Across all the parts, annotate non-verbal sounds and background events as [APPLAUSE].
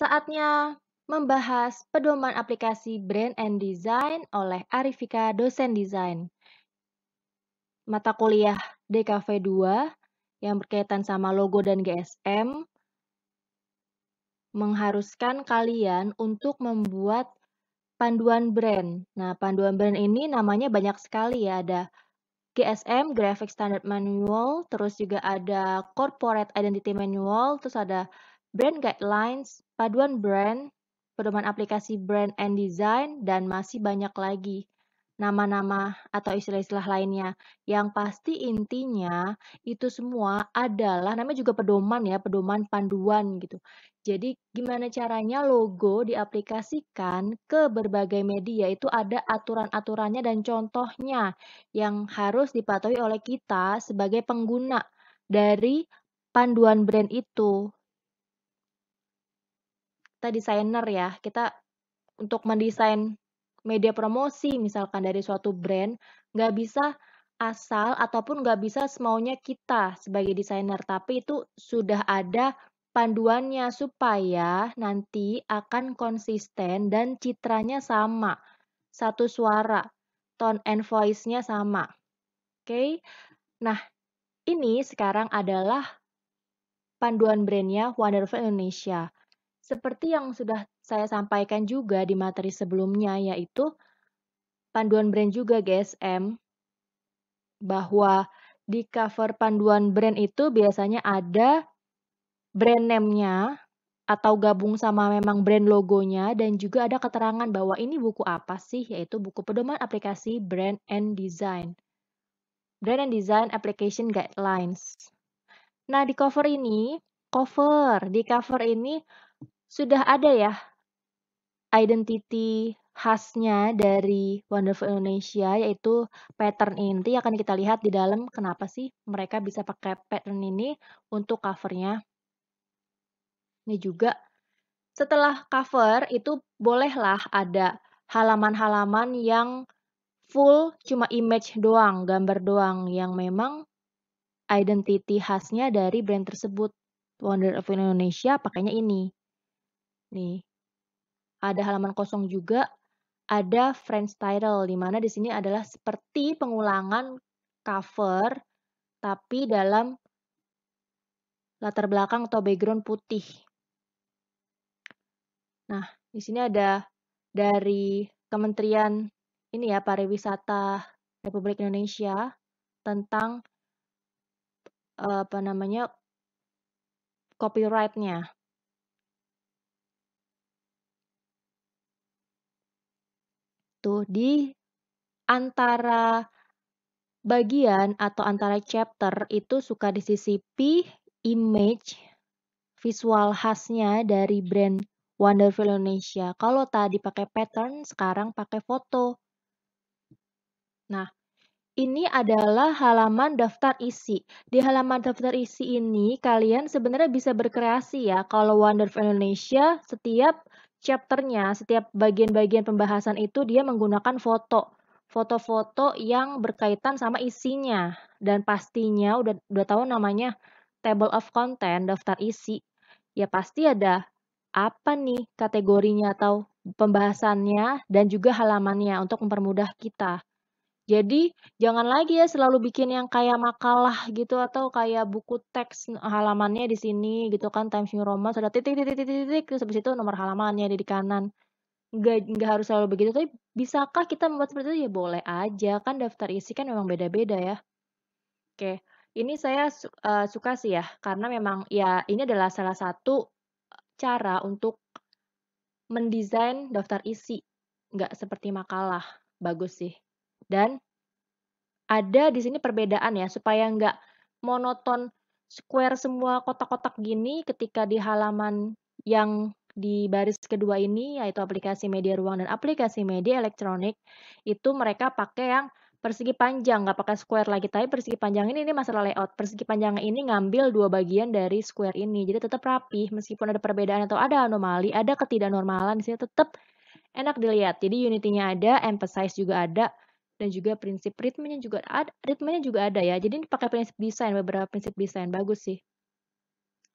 Saatnya membahas pedoman aplikasi Brand and Design oleh Arifika dosen desain. Mata kuliah DKV 2 yang berkaitan sama logo dan GSM mengharuskan kalian untuk membuat panduan brand. Nah, panduan brand ini namanya banyak sekali ya, ada GSM, Graphic Standard Manual, terus juga ada Corporate Identity Manual, terus ada brand guidelines, paduan brand, pedoman aplikasi brand and design, dan masih banyak lagi nama-nama atau istilah-istilah lainnya. Yang pasti intinya itu semua adalah namanya juga pedoman ya, pedoman panduan gitu. Jadi gimana caranya logo diaplikasikan ke berbagai media itu ada aturan-aturannya dan contohnya yang harus dipatuhi oleh kita sebagai pengguna dari panduan brand itu kita desainer ya, kita untuk mendesain media promosi misalkan dari suatu brand, nggak bisa asal ataupun nggak bisa semaunya kita sebagai desainer, tapi itu sudah ada panduannya supaya nanti akan konsisten dan citranya sama, satu suara, tone and voice-nya sama. Oke, okay? nah ini sekarang adalah panduan brandnya Wonderful Indonesia. Seperti yang sudah saya sampaikan juga di materi sebelumnya, yaitu panduan brand juga GSM, bahwa di cover panduan brand itu biasanya ada brand name-nya atau gabung sama memang brand logonya dan juga ada keterangan bahwa ini buku apa sih yaitu buku pedoman aplikasi brand and design. Brand and Design Application Guidelines. Nah, di cover ini, cover, di cover ini sudah ada ya identity khasnya dari Wonderful Indonesia yaitu pattern inti akan kita lihat di dalam kenapa sih mereka bisa pakai pattern ini untuk covernya. Ini juga setelah cover itu bolehlah ada halaman-halaman yang full cuma image doang, gambar doang yang memang identity khasnya dari brand tersebut. Wonder of Indonesia pakainya ini. Nih. Ada halaman kosong juga, ada French title di mana di sini adalah seperti pengulangan cover tapi dalam latar belakang atau background putih. Nah, di sini ada dari Kementerian ini ya Pariwisata Republik Indonesia tentang eh, apa namanya copyright-nya. itu di antara bagian atau antara chapter itu suka disisipi image visual khasnya dari brand Wonderful Indonesia. Kalau tadi pakai pattern, sekarang pakai foto. Nah, ini adalah halaman daftar isi. Di halaman daftar isi ini, kalian sebenarnya bisa berkreasi ya. Kalau Wonderful Indonesia, setiap chapternya, setiap bagian-bagian pembahasan itu dia menggunakan foto. Foto-foto yang berkaitan sama isinya. Dan pastinya udah, udah tahu namanya table of content, daftar isi. Ya pasti ada apa nih kategorinya atau pembahasannya dan juga halamannya untuk mempermudah kita. Jadi jangan lagi ya selalu bikin yang kayak makalah gitu atau kayak buku teks eh, halamannya di sini gitu kan Times New Roman sudah titik titik titik titik terus habis itu nomor halamannya ada di kanan. Nggak, nggak harus selalu begitu tapi bisakah kita membuat seperti itu ya boleh aja kan daftar isi kan memang beda-beda ya. Oke, ini saya uh, suka sih ya karena memang ya ini adalah salah satu eh, cara untuk mendesain daftar isi nggak seperti makalah bagus sih. Dan ada di sini perbedaan ya, supaya nggak monoton square semua kotak-kotak gini ketika di halaman yang di baris kedua ini, yaitu aplikasi media ruang dan aplikasi media elektronik, itu mereka pakai yang persegi panjang, nggak pakai square lagi. Tapi persegi panjang ini, ini masalah layout. Persegi panjang ini ngambil dua bagian dari square ini. Jadi tetap rapi, meskipun ada perbedaan atau ada anomali, ada ketidaknormalan di sini tetap enak dilihat. Jadi unitinya ada, emphasize juga ada, dan juga prinsip ritmenya juga ada, ritmenya juga ada ya. Jadi ini pakai prinsip desain, beberapa prinsip desain bagus sih.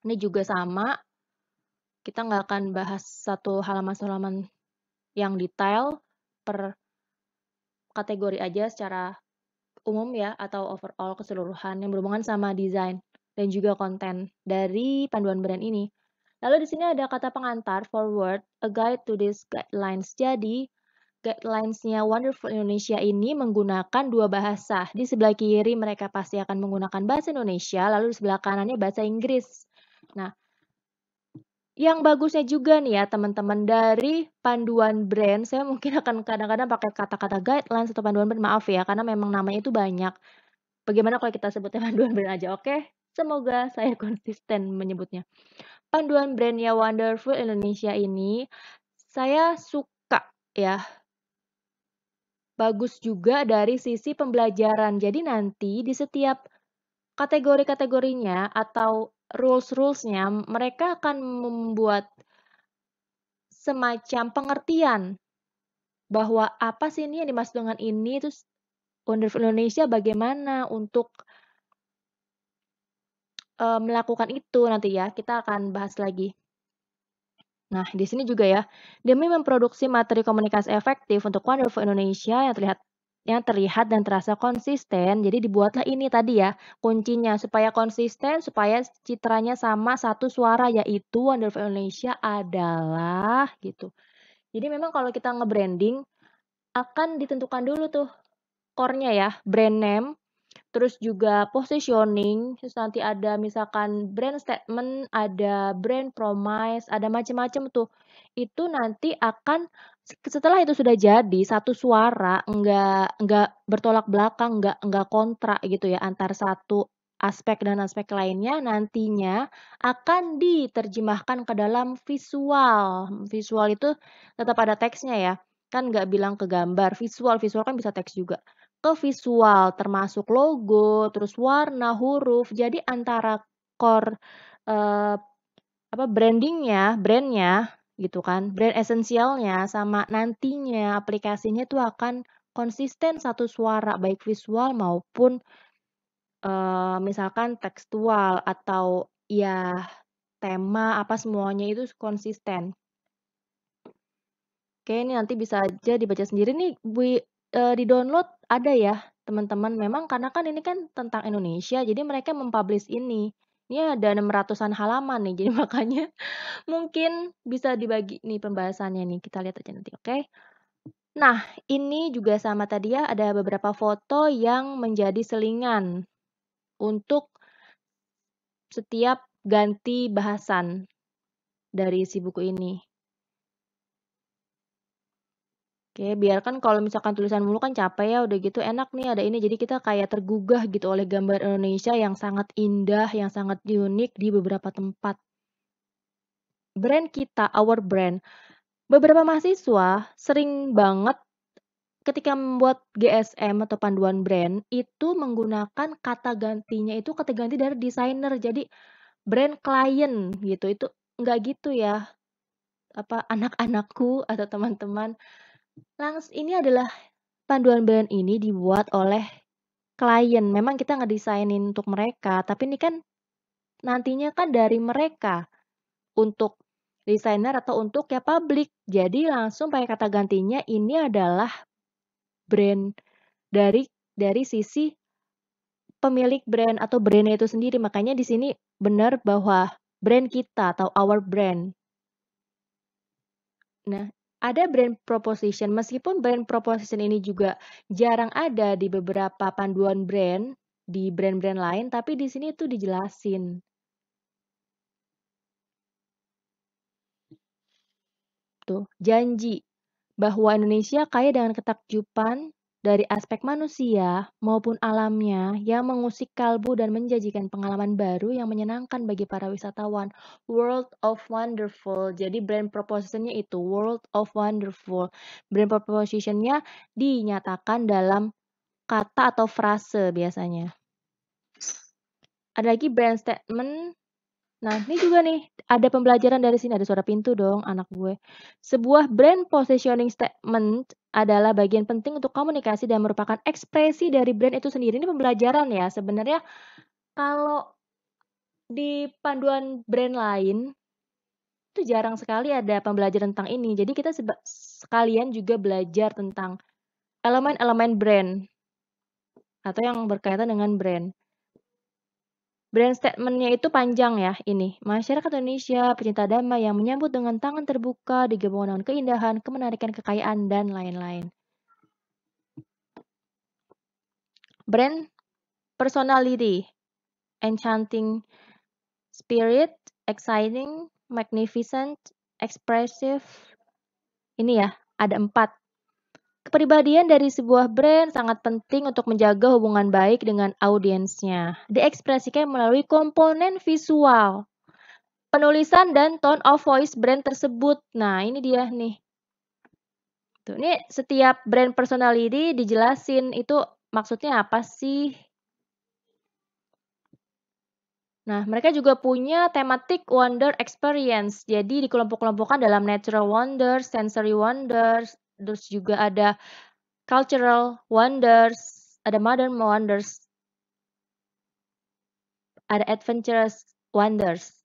Ini juga sama. Kita nggak akan bahas satu halaman-halaman yang detail per kategori aja secara umum ya atau overall keseluruhan yang berhubungan sama desain dan juga konten dari panduan brand ini. Lalu di sini ada kata pengantar forward, a guide to these guidelines. Jadi guidelines-nya Wonderful Indonesia ini menggunakan dua bahasa. Di sebelah kiri mereka pasti akan menggunakan bahasa Indonesia, lalu di sebelah kanannya bahasa Inggris. Nah, yang bagusnya juga nih ya teman-teman dari panduan brand, saya mungkin akan kadang-kadang pakai kata-kata guidelines atau panduan brand, maaf ya, karena memang namanya itu banyak. Bagaimana kalau kita sebutnya [LAUGHS] panduan brand aja, oke? Okay? Semoga saya konsisten menyebutnya. Panduan brandnya Wonderful Indonesia ini, saya suka ya bagus juga dari sisi pembelajaran. Jadi nanti di setiap kategori-kategorinya atau rules-rulesnya, mereka akan membuat semacam pengertian bahwa apa sih ini yang dimaksud dengan ini, terus under Indonesia bagaimana untuk melakukan itu nanti ya, kita akan bahas lagi. Nah, di sini juga ya, demi memproduksi materi komunikasi efektif untuk Wonderful Indonesia yang terlihat yang terlihat dan terasa konsisten. Jadi dibuatlah ini tadi ya kuncinya supaya konsisten, supaya citranya sama satu suara yaitu Wonderful Indonesia adalah gitu. Jadi memang kalau kita nge-branding akan ditentukan dulu tuh core-nya ya, brand name, terus juga positioning, terus nanti ada misalkan brand statement, ada brand promise, ada macam-macam tuh. Itu nanti akan setelah itu sudah jadi satu suara nggak nggak bertolak belakang, nggak nggak kontra gitu ya antar satu aspek dan aspek lainnya nantinya akan diterjemahkan ke dalam visual. Visual itu tetap ada teksnya ya. Kan nggak bilang ke gambar, visual, visual kan bisa teks juga ke visual termasuk logo, terus warna, huruf. Jadi antara core eh, apa brandingnya, brandnya gitu kan, brand esensialnya sama nantinya aplikasinya itu akan konsisten satu suara baik visual maupun eh, misalkan tekstual atau ya tema apa semuanya itu konsisten. Oke, ini nanti bisa aja dibaca sendiri nih e, di-download ada ya teman-teman, memang karena kan ini kan tentang Indonesia, jadi mereka mempublish ini. Ini ada 600-an halaman nih, [LAUGHS] jadi makanya mungkin bisa dibagi nih pembahasannya nih, kita lihat aja nanti, oke? Nah, ini juga sama tadi ya, ada beberapa foto yang menjadi selingan untuk setiap ganti bahasan dari si buku ini. Oke, biarkan kalau misalkan tulisan mulu kan capek ya, udah gitu enak nih ada ini. Jadi kita kayak tergugah gitu oleh gambar Indonesia yang sangat indah, yang sangat unik di beberapa tempat. Brand kita, our brand. Beberapa mahasiswa sering banget ketika membuat GSM atau panduan brand itu menggunakan kata gantinya itu kata ganti dari desainer. Jadi brand client gitu. Itu nggak gitu ya. Apa anak-anakku atau teman-teman Langs ini adalah panduan brand ini dibuat oleh klien. Memang kita nggak desainin untuk mereka, tapi ini kan nantinya kan dari mereka untuk desainer atau untuk ya publik. Jadi langsung pakai kata gantinya ini adalah brand dari dari sisi pemilik brand atau brandnya itu sendiri. Makanya di sini benar bahwa brand kita atau our brand. Nah, ada brand proposition. Meskipun brand proposition ini juga jarang ada di beberapa panduan brand, di brand-brand lain, tapi di sini itu dijelasin. Tuh, janji bahwa Indonesia kaya dengan ketakjuban, dari aspek manusia maupun alamnya yang mengusik kalbu dan menjanjikan pengalaman baru yang menyenangkan bagi para wisatawan. World of Wonderful. Jadi brand propositionnya itu World of Wonderful. Brand propositionnya dinyatakan dalam kata atau frase biasanya. Ada lagi brand statement Nah, ini juga nih, ada pembelajaran dari sini, ada suara pintu dong anak gue. Sebuah brand positioning statement adalah bagian penting untuk komunikasi dan merupakan ekspresi dari brand itu sendiri. Ini pembelajaran ya, sebenarnya kalau di panduan brand lain, itu jarang sekali ada pembelajaran tentang ini. Jadi kita sekalian juga belajar tentang elemen-elemen brand atau yang berkaitan dengan brand. Brand statementnya itu panjang ya ini, masyarakat Indonesia pecinta damai yang menyambut dengan tangan terbuka di dengan keindahan, kemenarikan kekayaan, dan lain-lain. Brand personality, enchanting spirit, exciting, magnificent, expressive. Ini ya, ada empat Kepribadian dari sebuah brand sangat penting untuk menjaga hubungan baik dengan audiensnya. Diekspresikan melalui komponen visual, penulisan dan tone of voice brand tersebut. Nah, ini dia nih. Tuh, ini setiap brand personality dijelasin itu maksudnya apa sih? Nah, mereka juga punya tematik wonder experience. Jadi dikelompok-kelompokkan dalam natural wonder, sensory wonders terus juga ada cultural wonders, ada modern wonders, ada adventurous wonders.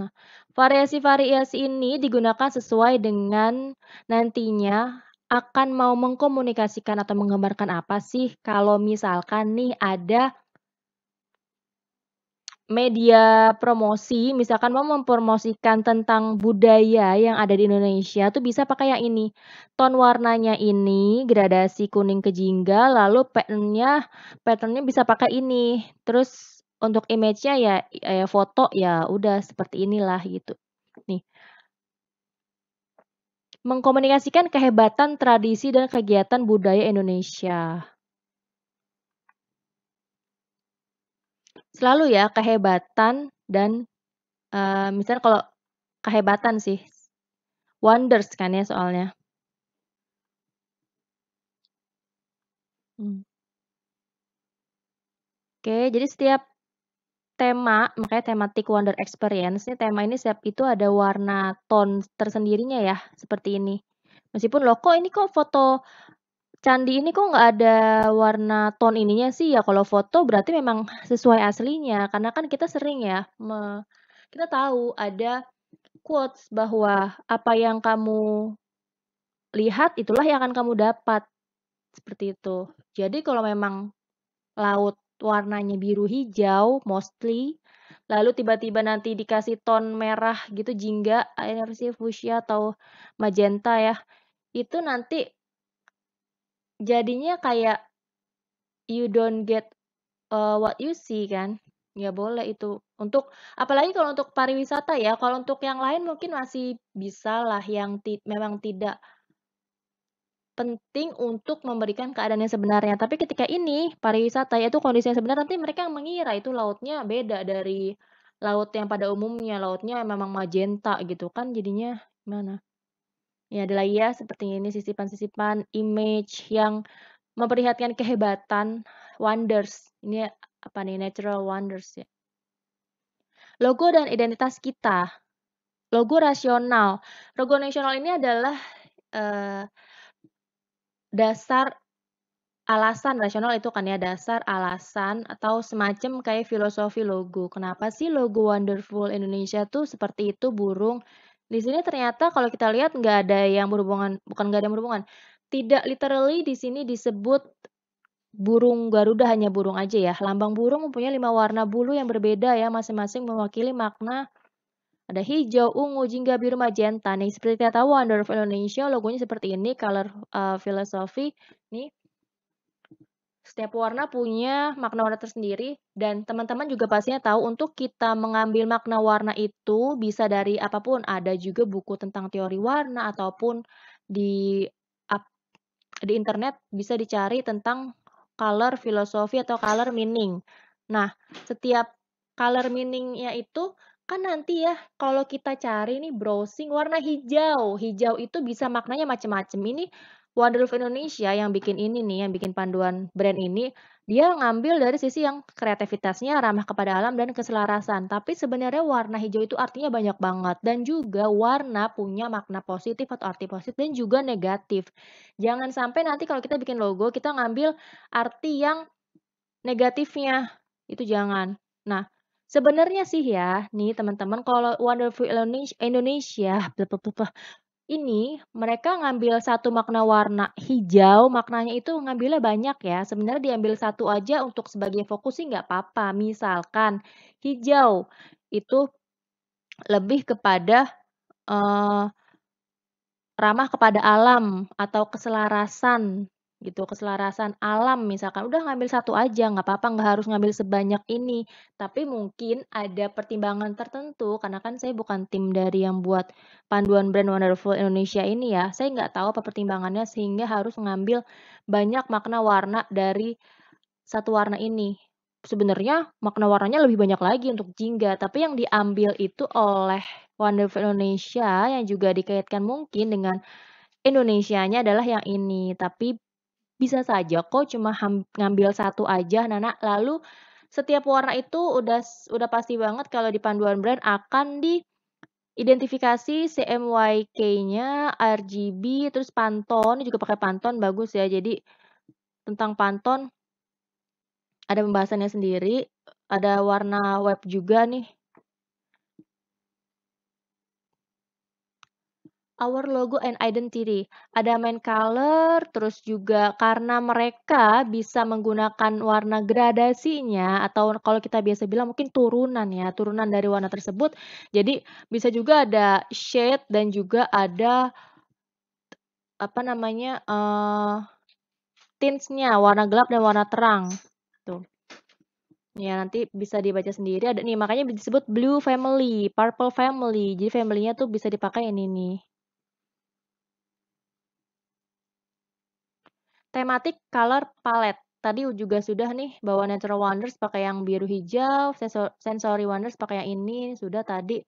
Nah, variasi-variasi ini digunakan sesuai dengan nantinya akan mau mengkomunikasikan atau menggambarkan apa sih kalau misalkan nih ada media promosi, misalkan mau mempromosikan tentang budaya yang ada di Indonesia, tuh bisa pakai yang ini. Ton warnanya ini, gradasi kuning ke jingga, lalu patternnya, patternnya bisa pakai ini. Terus untuk image-nya ya, ya, ya foto ya udah seperti inilah gitu. Nih. Mengkomunikasikan kehebatan tradisi dan kegiatan budaya Indonesia. selalu ya kehebatan dan uh, misalnya kalau kehebatan sih wonders kan ya soalnya. Hmm. Oke, jadi setiap tema, makanya tematik wonder experience, ini tema ini setiap itu ada warna tone tersendirinya ya, seperti ini. Meskipun lo kok ini kok foto Candi ini kok nggak ada warna tone ininya sih ya, kalau foto berarti memang sesuai aslinya. Karena kan kita sering ya, me kita tahu ada quotes bahwa apa yang kamu lihat itulah yang akan kamu dapat. Seperti itu. Jadi kalau memang laut warnanya biru hijau mostly lalu tiba-tiba nanti dikasih ton merah gitu jingga akhirnya fuchsia atau magenta ya itu nanti jadinya kayak you don't get uh, what you see kan ya boleh itu untuk apalagi kalau untuk pariwisata ya kalau untuk yang lain mungkin masih bisa lah yang ti memang tidak penting untuk memberikan keadaan yang sebenarnya tapi ketika ini pariwisata yaitu kondisi yang sebenarnya nanti mereka yang mengira itu lautnya beda dari laut yang pada umumnya lautnya memang magenta gitu kan jadinya mana? Ini ya, adalah ya, seperti ini sisipan-sisipan image yang memperlihatkan kehebatan wonders. Ini apa nih? Natural wonders ya. Logo dan identitas kita. Logo rasional. Logo nasional ini adalah eh, dasar alasan rasional itu kan ya dasar alasan atau semacam kayak filosofi logo. Kenapa sih logo Wonderful Indonesia tuh seperti itu burung di sini ternyata kalau kita lihat nggak ada yang berhubungan, bukan nggak ada yang berhubungan. Tidak literally di sini disebut burung Garuda hanya burung aja ya. Lambang burung mempunyai lima warna bulu yang berbeda ya, masing-masing mewakili makna ada hijau, ungu, jingga, biru, magenta. Nih, seperti kita tahu, Wonder of Indonesia logonya seperti ini, color uh, eh, philosophy. Nih, setiap warna punya makna warna tersendiri dan teman-teman juga pastinya tahu untuk kita mengambil makna warna itu bisa dari apapun. Ada juga buku tentang teori warna ataupun di di internet bisa dicari tentang color filosofi atau color meaning. Nah, setiap color meaningnya itu kan nanti ya kalau kita cari nih browsing warna hijau. Hijau itu bisa maknanya macam-macam. Ini Wonderful Indonesia yang bikin ini nih, yang bikin panduan brand ini, dia ngambil dari sisi yang kreativitasnya ramah kepada alam dan keselarasan. Tapi sebenarnya warna hijau itu artinya banyak banget dan juga warna punya makna positif atau arti positif dan juga negatif. Jangan sampai nanti kalau kita bikin logo kita ngambil arti yang negatifnya. Itu jangan. Nah, Sebenarnya sih ya, nih teman-teman, kalau Wonderful Indonesia ini mereka ngambil satu makna warna hijau, maknanya itu ngambilnya banyak ya. Sebenarnya diambil satu aja untuk sebagai fokus sih nggak apa-apa. Misalkan hijau itu lebih kepada uh, ramah kepada alam atau keselarasan gitu keselarasan alam misalkan udah ngambil satu aja nggak apa-apa nggak harus ngambil sebanyak ini tapi mungkin ada pertimbangan tertentu karena kan saya bukan tim dari yang buat panduan brand wonderful Indonesia ini ya saya nggak tahu apa pertimbangannya sehingga harus ngambil banyak makna warna dari satu warna ini sebenarnya makna warnanya lebih banyak lagi untuk jingga tapi yang diambil itu oleh wonderful Indonesia yang juga dikaitkan mungkin dengan Indonesianya adalah yang ini tapi bisa saja kok cuma ngambil satu aja Nana lalu setiap warna itu udah udah pasti banget kalau di panduan brand akan di identifikasi CMYK-nya RGB terus Pantone juga pakai Pantone bagus ya jadi tentang Pantone ada pembahasannya sendiri ada warna web juga nih Our Logo and Identity. Ada main color, terus juga karena mereka bisa menggunakan warna gradasinya atau kalau kita biasa bilang mungkin turunan ya, turunan dari warna tersebut. Jadi bisa juga ada shade dan juga ada apa namanya uh, tintsnya, warna gelap dan warna terang. Tuh. Ya, nanti bisa dibaca sendiri. Ada nih, makanya disebut blue family, purple family. Jadi family-nya tuh bisa dipakai ini nih. Tematik color palette. Tadi juga sudah nih bawa natural wonders pakai yang biru hijau, sensory wonders pakai yang ini, sudah tadi.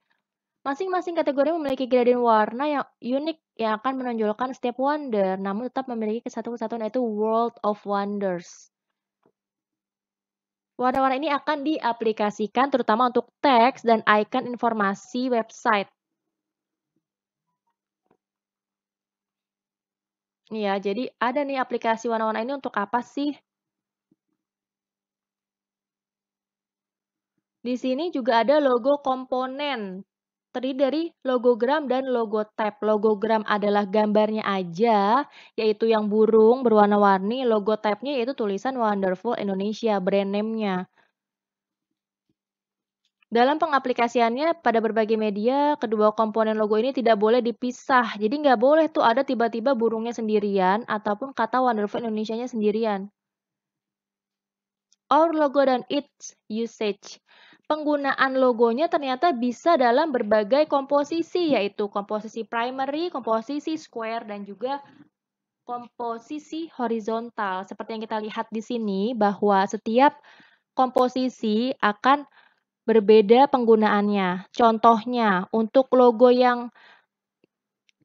Masing-masing kategori memiliki gradient warna yang unik yang akan menonjolkan setiap wonder, namun tetap memiliki kesatuan kesatuan yaitu world of wonders. Warna-warna ini akan diaplikasikan terutama untuk teks dan icon informasi website. Nih ya, jadi ada nih aplikasi warna-warna ini untuk apa sih? Di sini juga ada logo komponen. Terdiri dari logogram dan logotip. Logogram adalah gambarnya aja, yaitu yang burung berwarna-warni. Logotipnya tabnya yaitu tulisan Wonderful Indonesia, brand name-nya. Dalam pengaplikasiannya pada berbagai media, kedua komponen logo ini tidak boleh dipisah. Jadi nggak boleh tuh ada tiba-tiba burungnya sendirian ataupun kata Wonderful Indonesia-nya sendirian. Our logo dan its usage. Penggunaan logonya ternyata bisa dalam berbagai komposisi, yaitu komposisi primary, komposisi square, dan juga komposisi horizontal. Seperti yang kita lihat di sini, bahwa setiap komposisi akan berbeda penggunaannya. Contohnya, untuk logo yang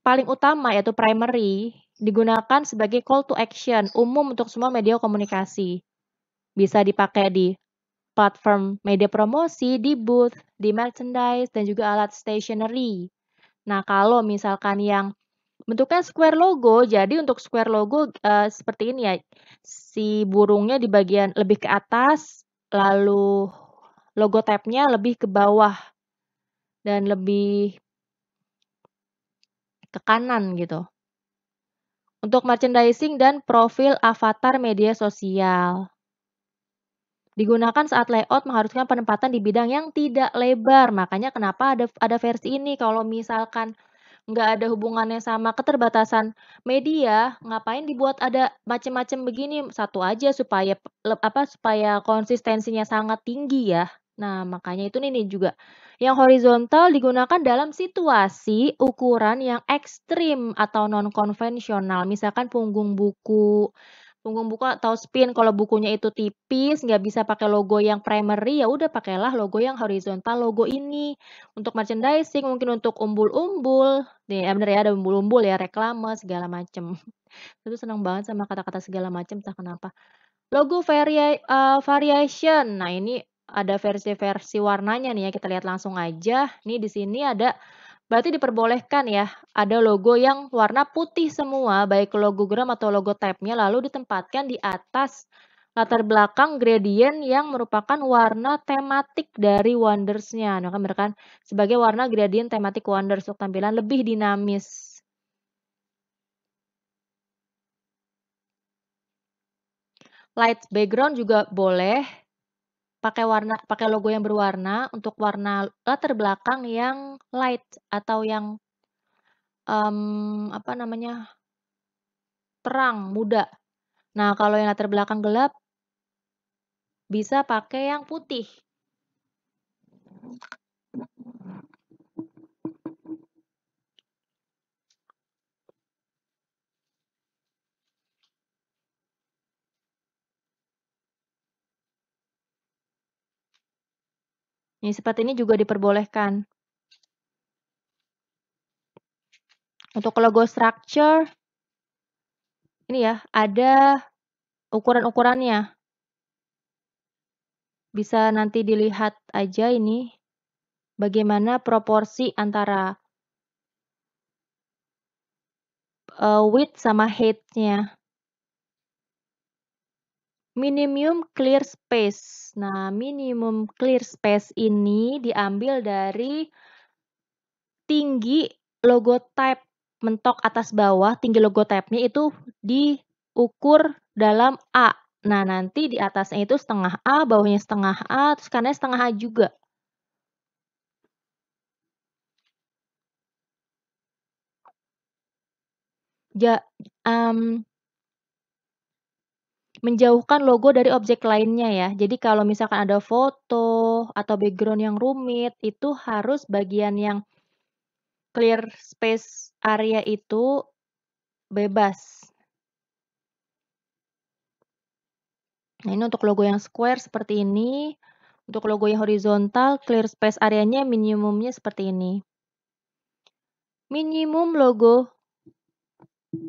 paling utama yaitu primary digunakan sebagai call to action umum untuk semua media komunikasi. Bisa dipakai di platform media promosi, di booth, di merchandise, dan juga alat stationery. Nah, kalau misalkan yang bentuknya square logo, jadi untuk square logo uh, seperti ini ya, si burungnya di bagian lebih ke atas, lalu logo tabnya lebih ke bawah dan lebih ke kanan gitu. Untuk merchandising dan profil avatar media sosial. Digunakan saat layout mengharuskan penempatan di bidang yang tidak lebar. Makanya kenapa ada, ada versi ini. Kalau misalkan nggak ada hubungannya sama keterbatasan media, ngapain dibuat ada macam-macam begini? Satu aja supaya apa supaya konsistensinya sangat tinggi ya. Nah, makanya itu nih, nih juga. Yang horizontal digunakan dalam situasi ukuran yang ekstrim atau non-konvensional. Misalkan punggung buku, punggung buku atau spin. Kalau bukunya itu tipis, nggak bisa pakai logo yang primary, ya udah pakailah logo yang horizontal, logo ini. Untuk merchandising, mungkin untuk umbul-umbul. Ya bener ya, ada umbul-umbul ya, reklame, segala macem. Itu [LAUGHS] senang banget sama kata-kata segala macem, entah kenapa. Logo varia uh, variation, nah ini ada versi-versi warnanya nih ya. Kita lihat langsung aja. nih di sini ada berarti diperbolehkan ya ada logo yang warna putih semua baik logo gram atau logo tabnya lalu ditempatkan di atas latar belakang gradient yang merupakan warna tematik dari Wonders-nya. Nah, kan mereka sebagai warna gradient tematik Wonders untuk tampilan lebih dinamis. Light background juga boleh Pakai warna pakai logo yang berwarna untuk warna latar belakang yang light atau yang, um, apa namanya, terang, muda. Nah, kalau yang latar belakang gelap bisa pakai yang putih. Ini seperti ini juga diperbolehkan. Untuk logo structure, ini ya, ada ukuran-ukurannya. Bisa nanti dilihat aja ini bagaimana proporsi antara uh, width sama height-nya. Minimum clear space. Nah, minimum clear space ini diambil dari tinggi logo type mentok atas bawah, tinggi logo type nya itu diukur dalam A. Nah, nanti di atasnya itu setengah A, bawahnya setengah A, terus kanannya setengah A juga. Ja, um, Menjauhkan logo dari objek lainnya ya. Jadi kalau misalkan ada foto atau background yang rumit, itu harus bagian yang clear space area itu bebas. Nah, ini untuk logo yang square seperti ini. Untuk logo yang horizontal, clear space areanya minimumnya seperti ini. Minimum logo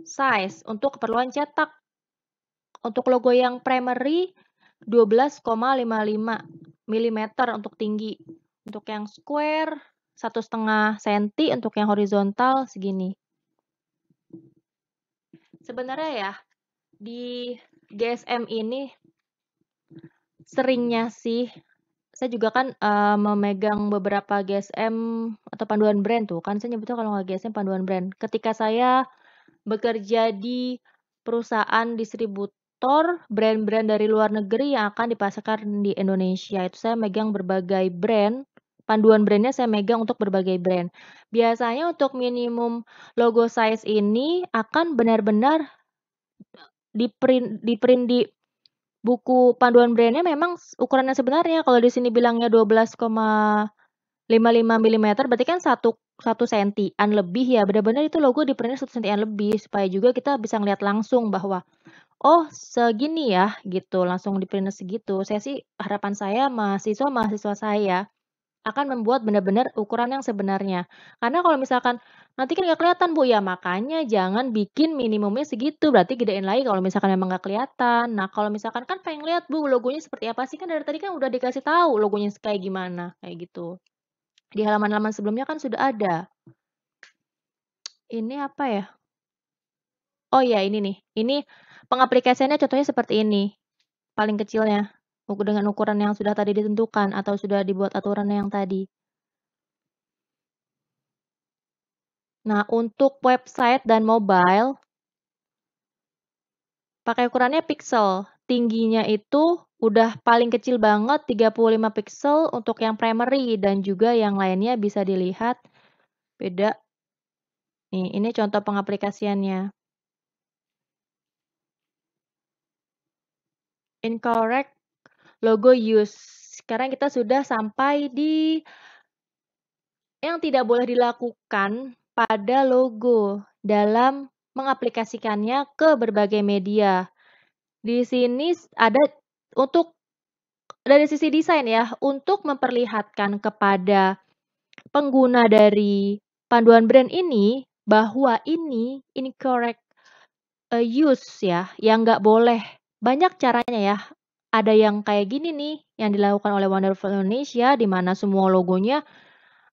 size untuk keperluan cetak. Untuk logo yang primary 12,55 mm untuk tinggi. Untuk yang square satu setengah senti, untuk yang horizontal segini. Sebenarnya ya di GSM ini seringnya sih saya juga kan uh, memegang beberapa GSM atau panduan brand tuh kan saya nyebutnya kalau nggak GSM panduan brand ketika saya bekerja di perusahaan distribut sektor brand-brand dari luar negeri yang akan dipasarkan di Indonesia. Itu saya megang berbagai brand, panduan brandnya saya megang untuk berbagai brand. Biasanya untuk minimum logo size ini akan benar-benar di print di print di buku panduan brandnya memang ukurannya sebenarnya kalau di sini bilangnya 12,55 mm berarti kan satu satu senti an lebih ya benar-benar itu logo di printnya senti an lebih supaya juga kita bisa ngeliat langsung bahwa "Oh segini ya?" Gitu, langsung di segitu. Saya sih harapan saya mahasiswa-mahasiswa saya akan membuat benar-benar ukuran yang sebenarnya. Karena kalau misalkan nanti kan nggak kelihatan, Bu, ya makanya jangan bikin minimumnya segitu, berarti gedein lagi kalau misalkan memang nggak kelihatan. Nah, kalau misalkan kan pengen lihat, Bu, logonya seperti apa sih? Kan dari tadi kan udah dikasih tahu logonya kayak gimana, kayak gitu. Di halaman-halaman sebelumnya kan sudah ada. Ini apa ya? Oh ya, ini nih. Ini Pengaplikasiannya contohnya seperti ini, paling kecilnya, dengan ukuran yang sudah tadi ditentukan atau sudah dibuat aturan yang tadi. Nah, untuk website dan mobile, pakai ukurannya pixel. Tingginya itu udah paling kecil banget 35 pixel untuk yang primary dan juga yang lainnya bisa dilihat beda. Nih, ini contoh pengaplikasiannya. incorrect logo use. Sekarang kita sudah sampai di yang tidak boleh dilakukan pada logo dalam mengaplikasikannya ke berbagai media. Di sini ada untuk dari sisi desain ya, untuk memperlihatkan kepada pengguna dari panduan brand ini bahwa ini incorrect uh, use ya, yang nggak boleh banyak caranya ya. Ada yang kayak gini nih, yang dilakukan oleh Wonderful Indonesia, di mana semua logonya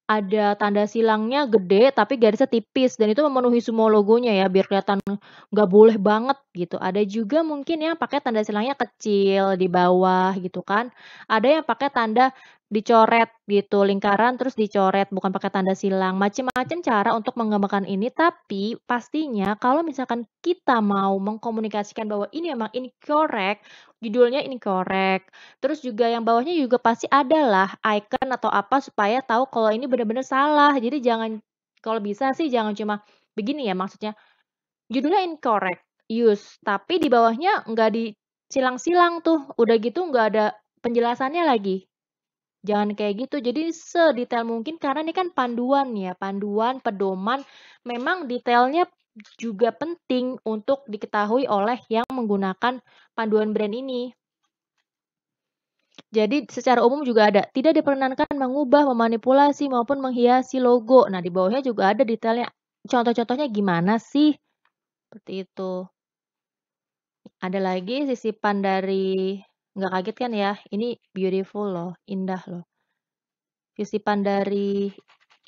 ada tanda silangnya gede tapi garisnya tipis dan itu memenuhi semua logonya ya biar kelihatan nggak boleh banget gitu. Ada juga mungkin yang pakai tanda silangnya kecil di bawah gitu kan. Ada yang pakai tanda dicoret gitu lingkaran terus dicoret bukan pakai tanda silang macam-macam cara untuk mengembangkan ini tapi pastinya kalau misalkan kita mau mengkomunikasikan bahwa ini memang incorrect judulnya incorrect terus juga yang bawahnya juga pasti adalah icon atau apa supaya tahu kalau ini benar-benar salah jadi jangan kalau bisa sih jangan cuma begini ya maksudnya judulnya incorrect use tapi di bawahnya nggak di silang silang tuh udah gitu nggak ada penjelasannya lagi Jangan kayak gitu. Jadi sedetail mungkin karena ini kan panduan ya, panduan, pedoman. Memang detailnya juga penting untuk diketahui oleh yang menggunakan panduan brand ini. Jadi secara umum juga ada tidak diperkenankan mengubah, memanipulasi maupun menghiasi logo. Nah, di bawahnya juga ada detailnya. Contoh-contohnya gimana sih? Seperti itu. Ada lagi sisipan dari Nggak kaget kan ya? Ini beautiful loh, indah loh. Sisipan dari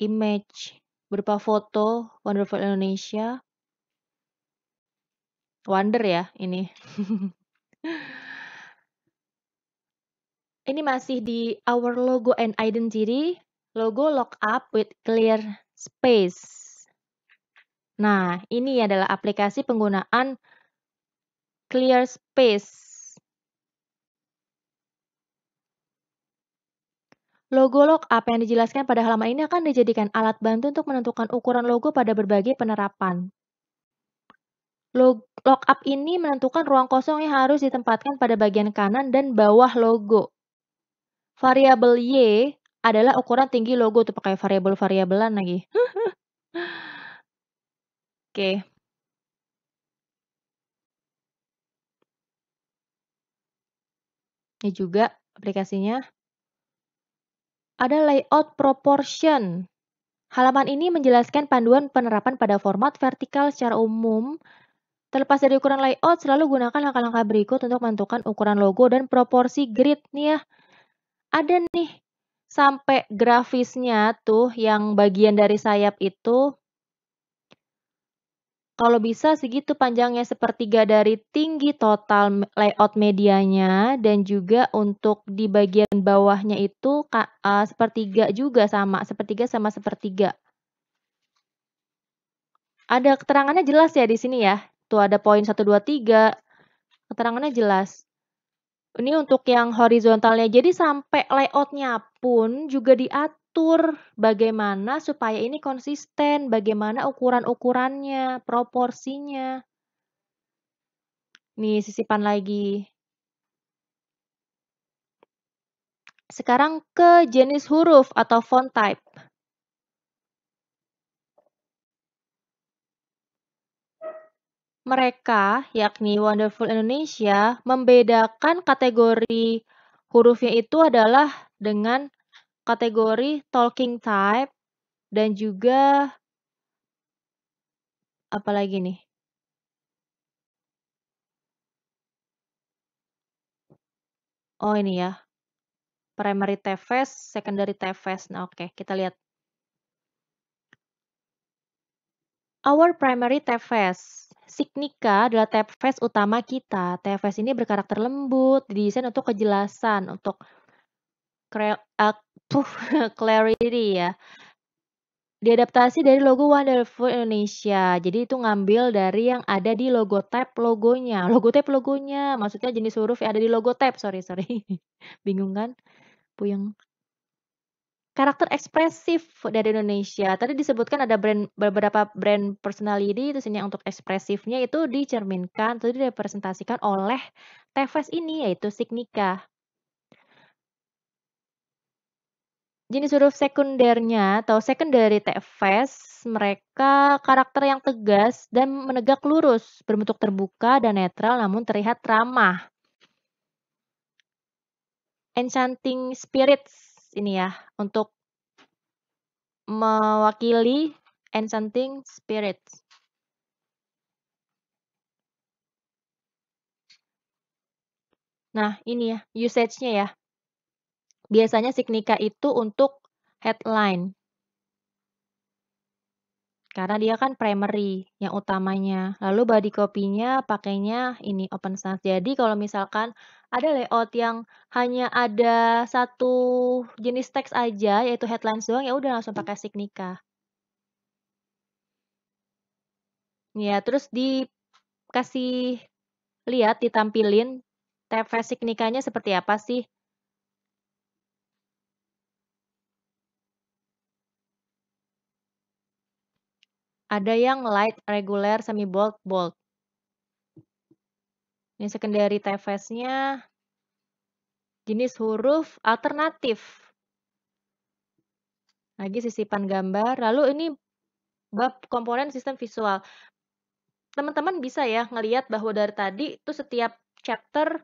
image berupa foto Wonderful Indonesia. Wonder ya ini. [LAUGHS] ini masih di our logo and identity, logo lock up with clear space. Nah, ini adalah aplikasi penggunaan clear space Logo lock apa yang dijelaskan pada halaman ini akan dijadikan alat bantu untuk menentukan ukuran logo pada berbagai penerapan. Log up ini menentukan ruang kosong yang harus ditempatkan pada bagian kanan dan bawah logo. Variabel Y adalah ukuran tinggi logo tuh pakai variabel-variabelan lagi. [LAUGHS] Oke. Okay. Ini juga aplikasinya ada layout proportion. Halaman ini menjelaskan panduan penerapan pada format vertikal secara umum. Terlepas dari ukuran layout, selalu gunakan langkah-langkah berikut untuk menentukan ukuran logo dan proporsi grid nih ya. Ada nih sampai grafisnya tuh yang bagian dari sayap itu kalau bisa segitu panjangnya sepertiga dari tinggi total layout medianya dan juga untuk di bagian bawahnya itu uh, sepertiga juga sama, sepertiga sama sepertiga. Ada keterangannya jelas ya di sini ya. Tuh ada poin 1, 2, 3. Keterangannya jelas. Ini untuk yang horizontalnya. Jadi sampai layoutnya pun juga diatur atur bagaimana supaya ini konsisten, bagaimana ukuran-ukurannya, proporsinya. Nih, sisipan lagi. Sekarang ke jenis huruf atau font type. Mereka, yakni Wonderful Indonesia, membedakan kategori hurufnya itu adalah dengan kategori talking type dan juga apalagi nih? Oh ini ya. Primary TFS, secondary TFS. Nah, oke, okay, kita lihat. Our primary TFS. Signika adalah TFS utama kita. TFS ini berkarakter lembut, didesain untuk kejelasan, untuk Kre ah, [LAUGHS] Clarity ya? Diadaptasi dari logo Wonderful Indonesia. Jadi itu ngambil dari yang ada di logo tap logonya. [LAUGHS] logo tap logonya, maksudnya jenis huruf yang ada di logo tap, sorry sorry. [LAUGHS] Bingung kan? Puyeng. Karakter ekspresif dari Indonesia. Tadi disebutkan ada brand beberapa brand personality, itu ini untuk ekspresifnya itu dicerminkan, itu direpresentasikan oleh TFS ini, yaitu Signika. jenis huruf sekundernya atau secondary TFS mereka karakter yang tegas dan menegak lurus, berbentuk terbuka dan netral namun terlihat ramah. Enchanting spirits ini ya untuk mewakili enchanting spirits. Nah, ini ya usage-nya ya. Biasanya Signika itu untuk headline. Karena dia kan primary yang utamanya. Lalu body copy-nya pakainya ini open sans. Jadi kalau misalkan ada layout yang hanya ada satu jenis teks aja, yaitu headline doang, ya udah langsung pakai Signika. Ya, terus dikasih lihat, ditampilin tab Signikanya seperti apa sih. Ada yang light, regular, semi bold, bold. Ini secondary TFS-nya jenis huruf alternatif. Lagi sisipan gambar. Lalu ini bab komponen sistem visual. Teman-teman bisa ya ngelihat bahwa dari tadi itu setiap chapter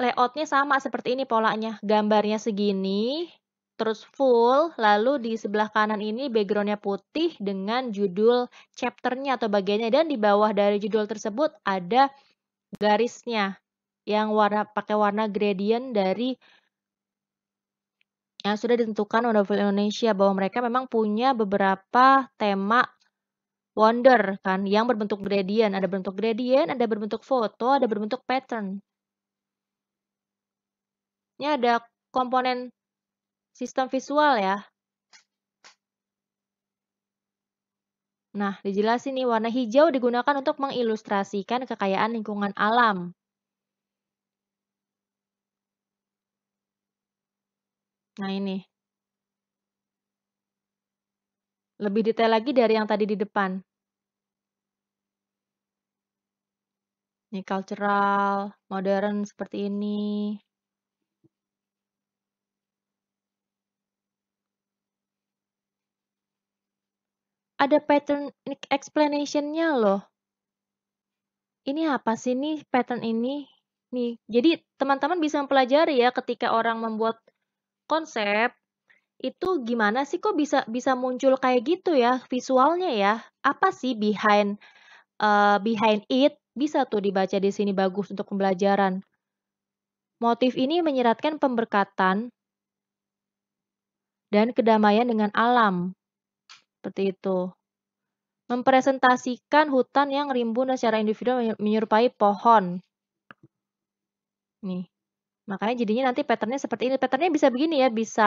layoutnya sama seperti ini polanya. Gambarnya segini, terus full, lalu di sebelah kanan ini backgroundnya putih dengan judul chapternya atau bagiannya, dan di bawah dari judul tersebut ada garisnya yang warna pakai warna gradient dari yang sudah ditentukan Wonderful Indonesia bahwa mereka memang punya beberapa tema wonder kan yang berbentuk gradient, ada bentuk gradient, ada berbentuk foto, ada berbentuk pattern. Ini ada komponen sistem visual ya. Nah, dijelasin nih warna hijau digunakan untuk mengilustrasikan kekayaan lingkungan alam. Nah, ini. Lebih detail lagi dari yang tadi di depan. Ini cultural, modern seperti ini. Ada pattern explanation-nya loh. Ini apa sih nih pattern ini? Nih, jadi teman-teman bisa mempelajari ya ketika orang membuat konsep itu gimana sih kok bisa bisa muncul kayak gitu ya visualnya ya? Apa sih behind uh, behind it? Bisa tuh dibaca di sini bagus untuk pembelajaran. Motif ini menyiratkan pemberkatan dan kedamaian dengan alam. Seperti itu. Mempresentasikan hutan yang rimbun dan secara individu menyerupai pohon. Nih. Makanya jadinya nanti patternnya seperti ini. Patternnya bisa begini ya, bisa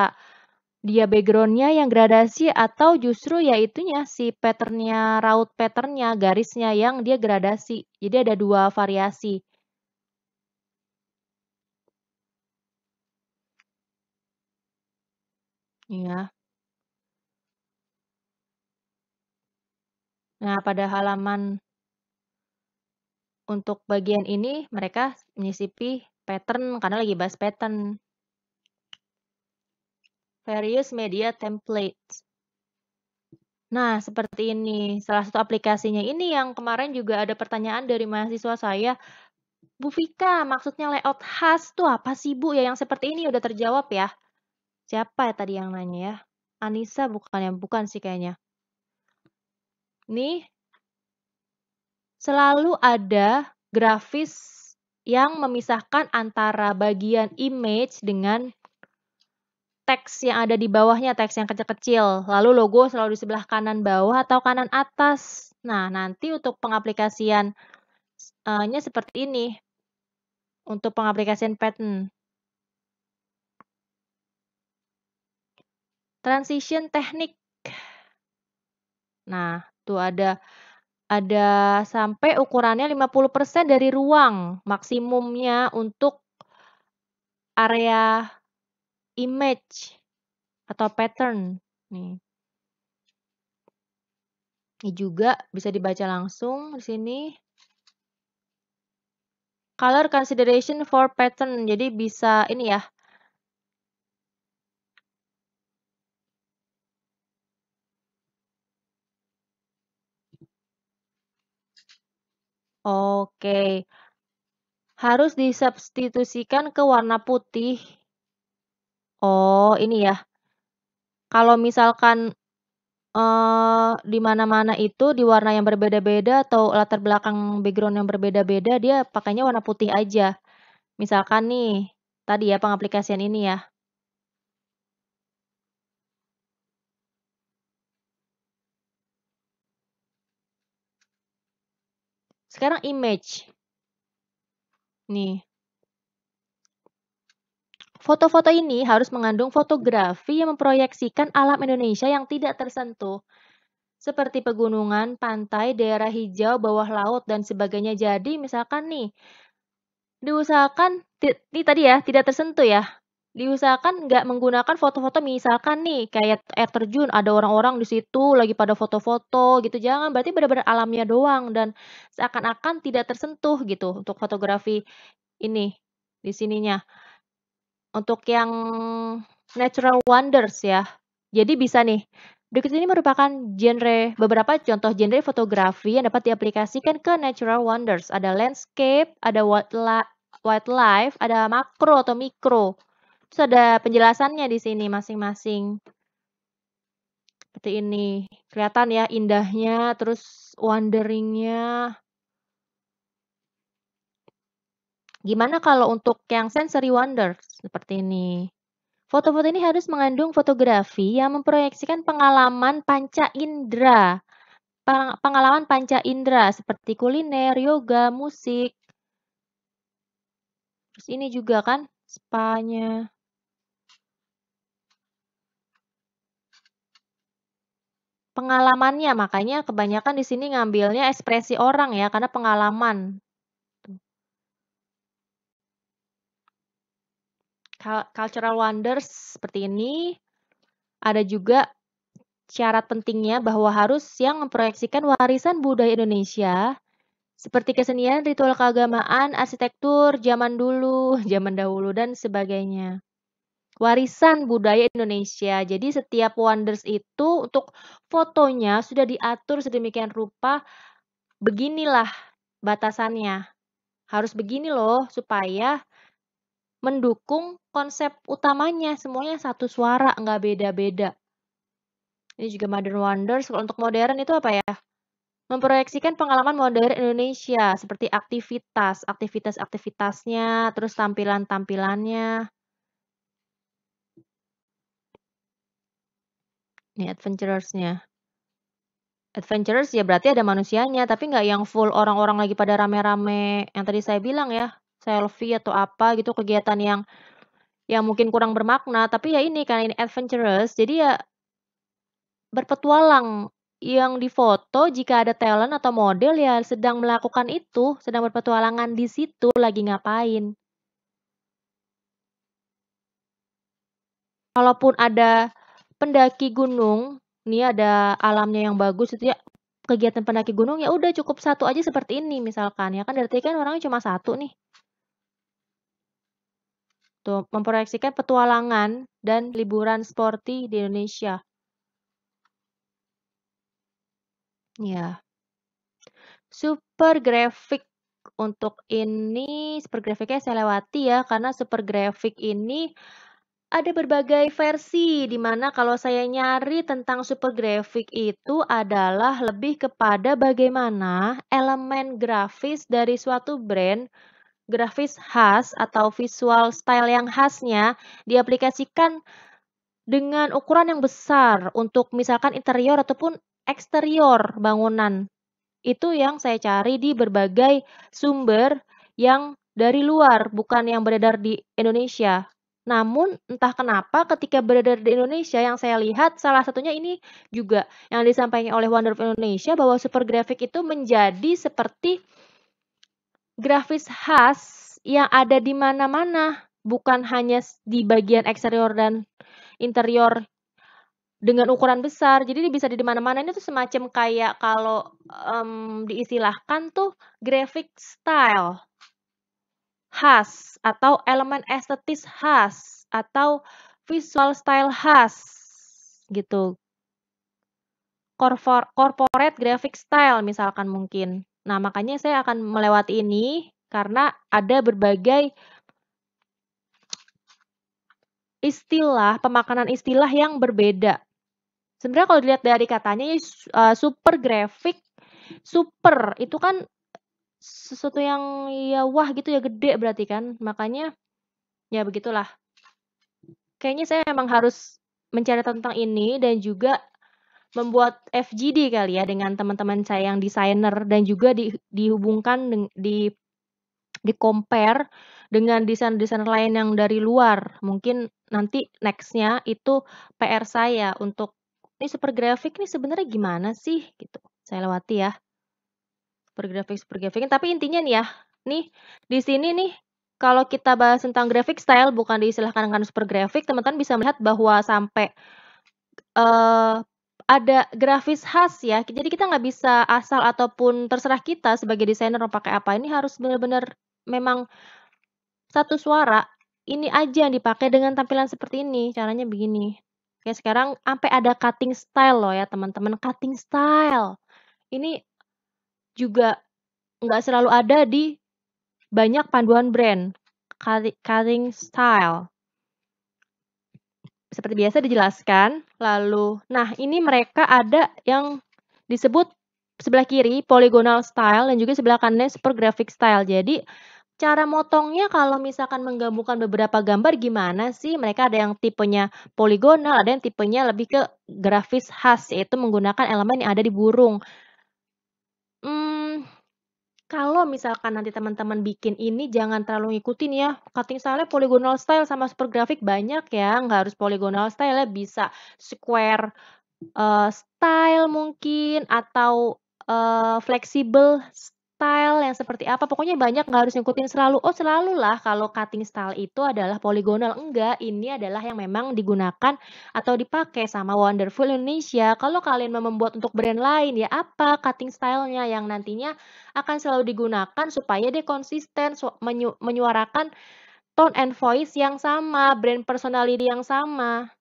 dia backgroundnya yang gradasi atau justru ya itunya si patternnya, raut patternnya, garisnya yang dia gradasi. Jadi ada dua variasi. Ya. Nah, pada halaman untuk bagian ini mereka menyisipi pattern karena lagi bahas pattern. Various media templates. Nah, seperti ini. Salah satu aplikasinya ini yang kemarin juga ada pertanyaan dari mahasiswa saya. Bu Fika maksudnya layout khas tuh apa sih Bu? Ya yang seperti ini udah terjawab ya. Siapa ya tadi yang nanya ya? Anissa bukan yang Bukan sih kayaknya nih selalu ada grafis yang memisahkan antara bagian image dengan teks yang ada di bawahnya, teks yang kecil-kecil. Lalu logo selalu di sebelah kanan bawah atau kanan atas. Nah, nanti untuk pengaplikasiannya seperti ini. Untuk pengaplikasian pattern. Transition teknik. Nah, Tuh gitu. ada ada sampai ukurannya 50% dari ruang maksimumnya untuk area image atau pattern nih. Ini juga bisa dibaca langsung di sini. Color consideration for pattern. Jadi bisa ini ya, Oke. Harus disubstitusikan ke warna putih. Oh, ini ya. Kalau misalkan eh, di mana-mana itu di warna yang berbeda-beda atau latar belakang background yang berbeda-beda, dia pakainya warna putih aja. Misalkan nih, tadi ya pengaplikasian ini ya. Sekarang image. Nih. Foto-foto ini harus mengandung fotografi yang memproyeksikan alam Indonesia yang tidak tersentuh, seperti pegunungan, pantai, daerah hijau, bawah laut, dan sebagainya. Jadi, misalkan nih, diusahakan, ini tadi ya, tidak tersentuh ya, diusahakan nggak menggunakan foto-foto misalkan nih kayak air terjun ada orang-orang di situ lagi pada foto-foto gitu jangan berarti benar-benar alamnya doang dan seakan-akan tidak tersentuh gitu untuk fotografi ini di sininya untuk yang natural wonders ya jadi bisa nih Berikut ini merupakan genre beberapa contoh genre fotografi yang dapat diaplikasikan ke natural wonders. Ada landscape, ada wildlife, ada makro atau mikro. Terus ada penjelasannya di sini masing-masing. Seperti ini. Kelihatan ya indahnya, terus wonderingnya. Gimana kalau untuk yang sensory wonders seperti ini? Foto-foto ini harus mengandung fotografi yang memproyeksikan pengalaman panca indera. Pengalaman panca indera seperti kuliner, yoga, musik. Terus ini juga kan, spanya. Pengalamannya, makanya kebanyakan di sini ngambilnya ekspresi orang ya, karena pengalaman. Cultural wonders seperti ini. Ada juga syarat pentingnya bahwa harus yang memproyeksikan warisan budaya Indonesia seperti kesenian, ritual keagamaan, arsitektur, zaman dulu, [LAUGHS] zaman dahulu, dan sebagainya warisan budaya Indonesia. Jadi setiap Wonders itu untuk fotonya sudah diatur sedemikian rupa beginilah batasannya. Harus begini loh supaya mendukung konsep utamanya semuanya satu suara nggak beda-beda. Ini juga Modern Wonders. Kalau untuk modern itu apa ya? Memproyeksikan pengalaman modern Indonesia seperti aktivitas, aktivitas-aktivitasnya, terus tampilan-tampilannya, Nih adventurers-nya. Adventurers ya berarti ada manusianya, tapi nggak yang full orang-orang lagi pada rame-rame yang tadi saya bilang ya, selfie atau apa gitu kegiatan yang yang mungkin kurang bermakna, tapi ya ini karena ini adventurous, jadi ya berpetualang yang difoto jika ada talent atau model ya sedang melakukan itu, sedang berpetualangan di situ lagi ngapain. Kalaupun ada pendaki gunung, ini ada alamnya yang bagus itu ya kegiatan pendaki gunung ya udah cukup satu aja seperti ini misalkan ya kan dari tadi kan orangnya cuma satu nih. Tuh, memproyeksikan petualangan dan liburan sporty di Indonesia. Ya. Super graphic untuk ini super graphicnya saya lewati ya karena super graphic ini ada berbagai versi, di mana kalau saya nyari tentang super grafik itu adalah lebih kepada bagaimana elemen grafis dari suatu brand, grafis khas atau visual style yang khasnya diaplikasikan dengan ukuran yang besar untuk misalkan interior ataupun eksterior bangunan. Itu yang saya cari di berbagai sumber yang dari luar, bukan yang beredar di Indonesia. Namun entah kenapa ketika berada di Indonesia yang saya lihat salah satunya ini juga yang disampaikan oleh Wonder of Indonesia bahwa super grafik itu menjadi seperti grafis khas yang ada di mana-mana, bukan hanya di bagian eksterior dan interior dengan ukuran besar. Jadi ini bisa di mana-mana ini tuh semacam kayak kalau um, diistilahkan tuh graphic style khas atau elemen estetis khas atau visual style khas gitu. corporate graphic style misalkan mungkin. Nah, makanya saya akan melewati ini karena ada berbagai istilah, pemakanan istilah yang berbeda. Sebenarnya kalau dilihat dari katanya eh, super graphic super itu kan sesuatu yang ya wah gitu ya gede berarti kan. Makanya ya begitulah. Kayaknya saya memang harus mencari tentang ini dan juga membuat FGD kali ya dengan teman-teman saya yang desainer dan juga di, dihubungkan di di compare dengan desain-desain lain yang dari luar. Mungkin nanti nextnya itu PR saya untuk ini super grafik ini sebenarnya gimana sih gitu. Saya lewati ya per grafik per grafik. tapi intinya nih ya nih di sini nih kalau kita bahas tentang grafik style bukan disilahkan dengan super grafik teman-teman bisa melihat bahwa sampai uh, ada grafis khas ya jadi kita nggak bisa asal ataupun terserah kita sebagai desainer mau pakai apa ini harus benar-benar memang satu suara ini aja yang dipakai dengan tampilan seperti ini caranya begini Oke, ya, sekarang sampai ada cutting style loh ya teman-teman. Cutting style. Ini juga nggak selalu ada di banyak panduan brand cutting style. Seperti biasa dijelaskan, lalu nah ini mereka ada yang disebut sebelah kiri polygonal style dan juga sebelah kanannya super graphic style. Jadi cara motongnya kalau misalkan menggabungkan beberapa gambar gimana sih? Mereka ada yang tipenya poligonal, ada yang tipenya lebih ke grafis khas yaitu menggunakan elemen yang ada di burung hmm, kalau misalkan nanti teman-teman bikin ini jangan terlalu ngikutin ya, cutting style poligonal style sama super grafik banyak ya, nggak harus poligonal style ya, bisa square, uh, style mungkin atau, uh, fleksibel style style yang seperti apa. Pokoknya banyak nggak harus ngikutin selalu. Oh selalu lah kalau cutting style itu adalah poligonal. Enggak, ini adalah yang memang digunakan atau dipakai sama Wonderful Indonesia. Kalau kalian mau membuat untuk brand lain ya apa cutting stylenya yang nantinya akan selalu digunakan supaya dia konsisten menyuarakan tone and voice yang sama, brand personality yang sama.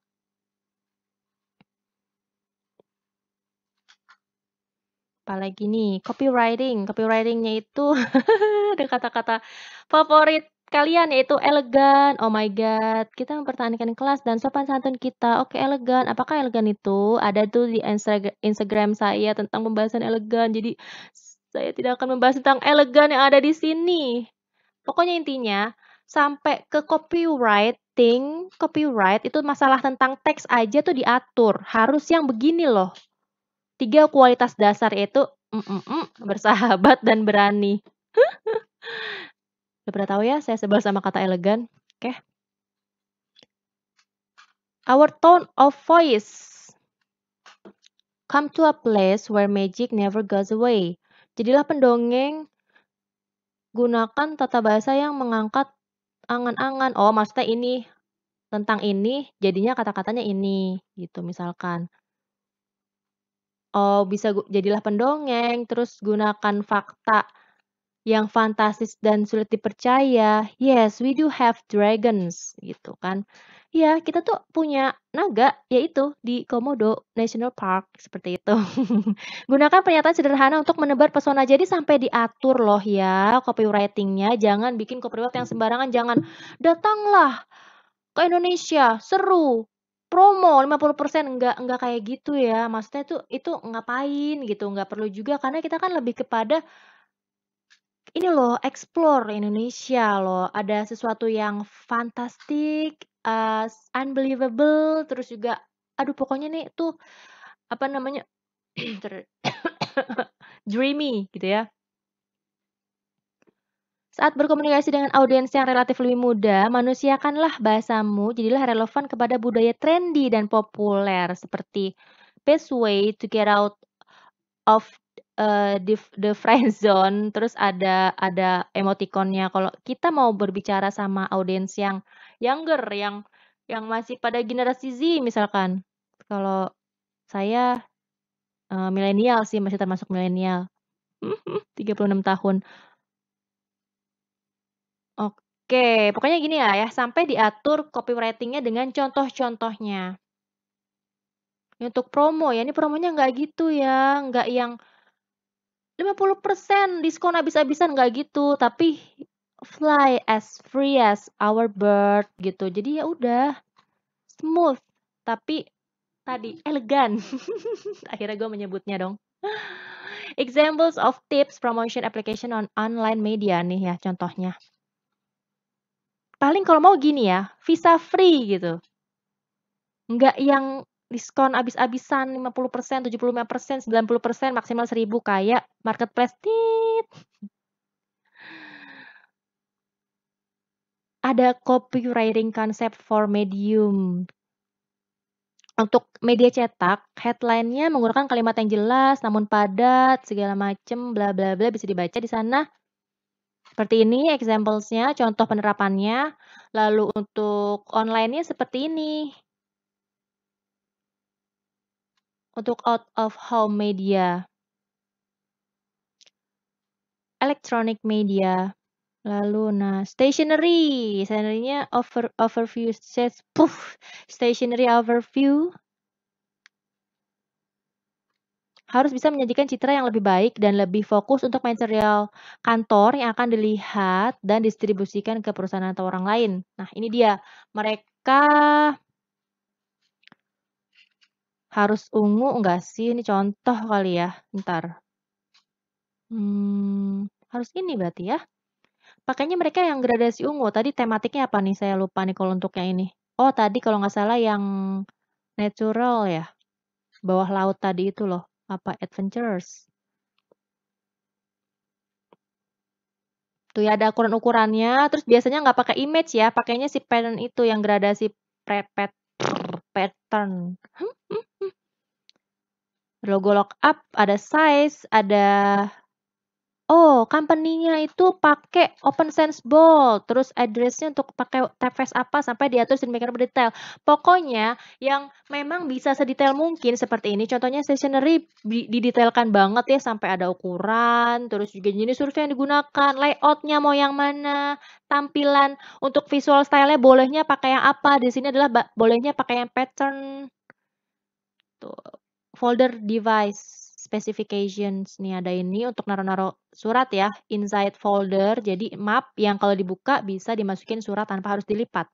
Apalagi nih, copywriting. Copywritingnya itu [LAUGHS] ada kata-kata favorit kalian yaitu elegan. Oh my god, kita mempertahankan kelas dan sopan santun kita. Oke, elegan. Apakah elegan itu? Ada tuh di Instagram saya tentang pembahasan elegan. Jadi saya tidak akan membahas tentang elegan yang ada di sini. Pokoknya intinya sampai ke copywriting, copyright itu masalah tentang teks aja tuh diatur. Harus yang begini loh. Tiga kualitas dasar yaitu mm, mm, mm, bersahabat dan berani. [LAUGHS] Udah pernah tahu ya, saya sebel sama kata elegan. Oke. Okay. Our tone of voice. Come to a place where magic never goes away. Jadilah pendongeng gunakan tata bahasa yang mengangkat angan-angan. Oh, maksudnya ini tentang ini, jadinya kata-katanya ini gitu misalkan. Oh, bisa jadilah pendongeng, terus gunakan fakta yang fantastis dan sulit dipercaya. Yes, we do have dragons, gitu kan. Ya, kita tuh punya naga, yaitu di Komodo National Park, seperti itu. [LAUGHS] Gunakan pernyataan sederhana untuk menebar pesona. Jadi sampai diatur loh ya copywritingnya. Jangan bikin copyright yang sembarangan, jangan datanglah ke Indonesia, seru, Promo 50% enggak enggak kayak gitu ya, maksudnya itu itu ngapain gitu, nggak perlu juga karena kita kan lebih kepada ini loh, explore Indonesia loh, ada sesuatu yang fantastik, uh, unbelievable, terus juga aduh pokoknya nih tuh, apa namanya, [CLEARS THROAT] [COUGHS] dreamy gitu ya. Saat berkomunikasi dengan audiens yang relatif lebih muda, manusiakanlah bahasamu, jadilah relevan kepada budaya trendy dan populer seperti best way to get out of uh, the, friend zone. Terus ada ada emotikonnya kalau kita mau berbicara sama audiens yang younger, yang yang masih pada generasi Z misalkan. Kalau saya uh, milenial sih masih termasuk milenial. 36 hmm, hmm, tahun. Oke, pokoknya gini ya ya, sampai diatur copywritingnya dengan contoh-contohnya. Untuk promo ya, ini promonya nggak gitu ya, nggak yang 50% diskon habis-habisan, nggak gitu. Tapi fly as free as our bird gitu. Jadi ya udah, smooth, tapi tadi elegan. [LAUGHS] Akhirnya gue menyebutnya dong. Examples of tips promotion application on online media nih ya contohnya paling kalau mau gini ya, visa free gitu. Nggak yang diskon abis-abisan 50%, 75%, 90%, maksimal 1000 kayak marketplace tit. Ada copywriting concept for medium. Untuk media cetak, headline-nya menggunakan kalimat yang jelas, namun padat, segala macem, bla bla bla bisa dibaca di sana. Seperti ini examples-nya, contoh penerapannya. Lalu untuk online-nya seperti ini. Untuk out of home media. Electronic media. Lalu, nah, stationery. Stationery-nya over, overview. Says, puff, stationery overview harus bisa menyajikan citra yang lebih baik dan lebih fokus untuk material kantor yang akan dilihat dan distribusikan ke perusahaan atau orang lain. Nah, ini dia. Mereka harus ungu enggak sih? Ini contoh kali ya. Ntar. Hmm, harus ini berarti ya. Pakainya mereka yang gradasi ungu. Tadi tematiknya apa nih? Saya lupa nih kalau untuk yang ini. Oh, tadi kalau nggak salah yang natural ya. Bawah laut tadi itu loh apa adventures tuh ya ada ukuran ukurannya terus biasanya nggak pakai image ya pakainya si pattern itu yang gradasi pre pattern hmm, hmm, hmm. logo lock up ada size ada Oh, company-nya itu pakai sense Ball, terus address-nya untuk pakai TFS apa sampai diatur sedemikian berdetail. Pokoknya yang memang bisa sedetail mungkin seperti ini. Contohnya stationery didetailkan banget ya sampai ada ukuran, terus juga jenis survei yang digunakan, layout-nya mau yang mana, tampilan untuk visual style-nya bolehnya pakai yang apa. Di sini adalah bolehnya pakai yang pattern. Tuh, folder device specifications nih ada ini untuk naruh-naruh surat ya inside folder jadi map yang kalau dibuka bisa dimasukin surat tanpa harus dilipat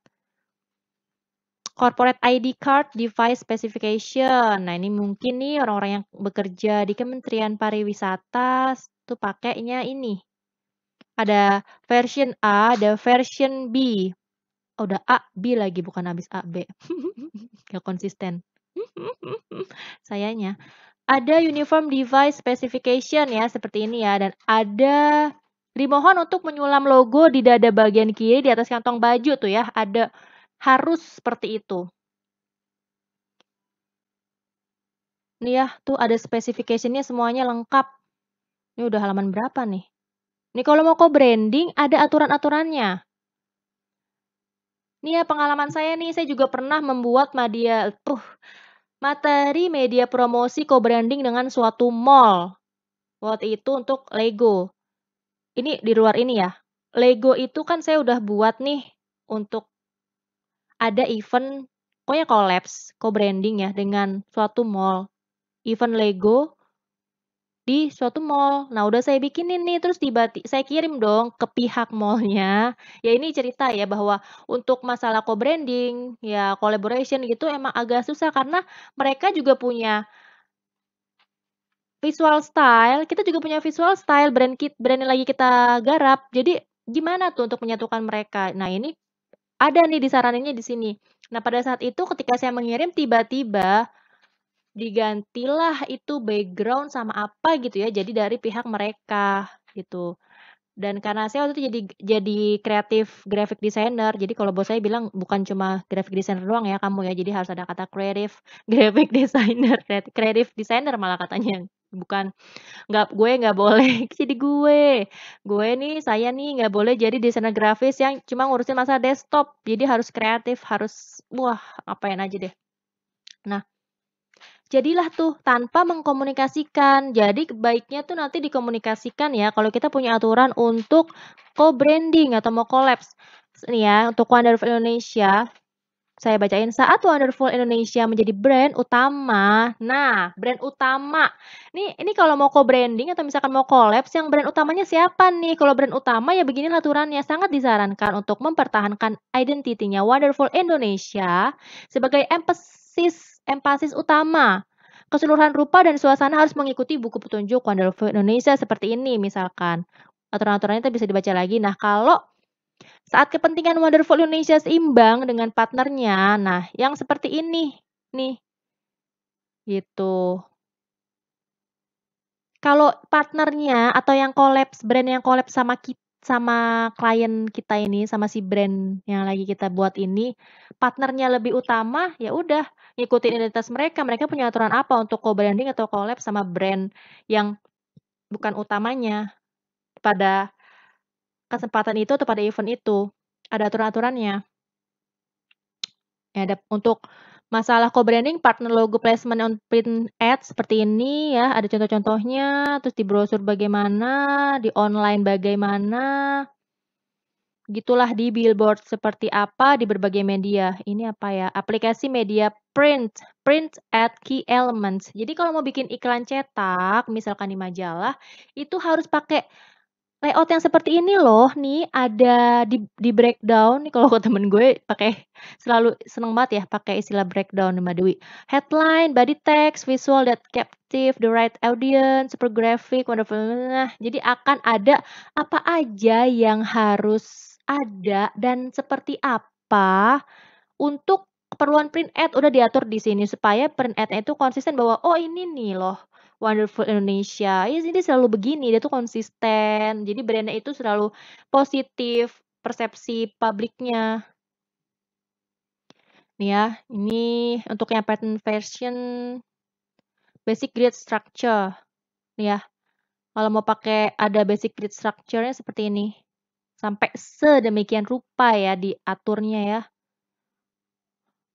corporate ID card device specification. Nah, ini mungkin nih orang-orang yang bekerja di Kementerian Pariwisata tuh pakainya ini. Ada version A, ada version B. Oh, udah A, B lagi bukan habis A, B. [LAUGHS] Gak konsisten. [LAUGHS] Sayanya ada uniform device specification ya seperti ini ya dan ada dimohon untuk menyulam logo di dada bagian kiri di atas kantong baju tuh ya ada harus seperti itu. Nih ya, tuh ada specificationnya semuanya lengkap. Ini udah halaman berapa nih? ini kalau mau co-branding ada aturan-aturannya. Nih ya pengalaman saya nih, saya juga pernah membuat media, tuh Materi media promosi co-branding dengan suatu mall. Waktu itu untuk Lego. Ini di luar ini ya. Lego itu kan saya udah buat nih untuk ada event pokoknya kolaps co-branding ya dengan suatu mall. Event Lego di suatu mall. Nah, udah saya bikinin nih, terus tiba saya kirim dong ke pihak mallnya. Ya ini cerita ya bahwa untuk masalah co-branding, ya collaboration gitu emang agak susah karena mereka juga punya visual style, kita juga punya visual style brand kit brand lagi kita garap. Jadi gimana tuh untuk menyatukan mereka? Nah, ini ada nih disaraninnya di sini. Nah, pada saat itu ketika saya mengirim tiba-tiba digantilah itu background sama apa gitu ya jadi dari pihak mereka gitu dan karena saya waktu itu jadi jadi kreatif graphic designer jadi kalau bos saya bilang bukan cuma graphic designer doang ya kamu ya jadi harus ada kata kreatif [LAUGHS] graphic designer kreatif designer malah katanya bukan nggak gue nggak boleh [LAUGHS] jadi gue gue nih saya nih nggak boleh jadi desainer grafis yang cuma ngurusin masa desktop jadi harus kreatif harus wah apain aja deh nah jadilah tuh tanpa mengkomunikasikan. Jadi baiknya tuh nanti dikomunikasikan ya kalau kita punya aturan untuk co-branding atau mau collabs. Ini ya untuk Wonderful Indonesia. Saya bacain saat Wonderful Indonesia menjadi brand utama. Nah, brand utama. Nih, ini kalau mau co-branding atau misalkan mau collabs, yang brand utamanya siapa nih? Kalau brand utama ya begini aturannya. Sangat disarankan untuk mempertahankan identitinya Wonderful Indonesia sebagai emphasis Emphasis utama. Keseluruhan rupa dan suasana harus mengikuti buku petunjuk Wonderful Indonesia seperti ini misalkan. Aturan-aturannya bisa dibaca lagi. Nah, kalau saat kepentingan Wonderful Indonesia seimbang dengan partnernya, nah yang seperti ini nih. Gitu. Kalau partnernya atau yang kolaps, brand yang kolaps sama kita, sama klien kita ini, sama si brand yang lagi kita buat ini, partnernya lebih utama, ya udah ngikutin identitas mereka. Mereka punya aturan apa untuk co-branding atau collab sama brand yang bukan utamanya pada kesempatan itu atau pada event itu. Ada aturan-aturannya. Ya, ada untuk Masalah co-branding, partner logo placement on print ads seperti ini ya, ada contoh-contohnya, terus di brosur bagaimana, di online bagaimana, gitulah di billboard seperti apa di berbagai media. Ini apa ya? Aplikasi media print, print at key elements. Jadi kalau mau bikin iklan cetak, misalkan di majalah, itu harus pakai Layout yang seperti ini loh, nih ada di, di breakdown. Nih kalau temen gue pakai selalu seneng banget ya pakai istilah breakdown Mbak Dewi. Headline, body text, visual that captive the right audience, super graphic, wonderful. Nah, jadi akan ada apa aja yang harus ada dan seperti apa untuk keperluan print ad udah diatur di sini supaya print ad itu konsisten bahwa oh ini nih loh Wonderful Indonesia. Ya, jadi selalu begini, dia tuh konsisten. Jadi brandnya itu selalu positif persepsi publiknya. Nih ya, ini untuk yang pattern fashion basic grid structure. Nih ya. Kalau mau pakai ada basic grid structure-nya seperti ini. Sampai sedemikian rupa ya diaturnya ya.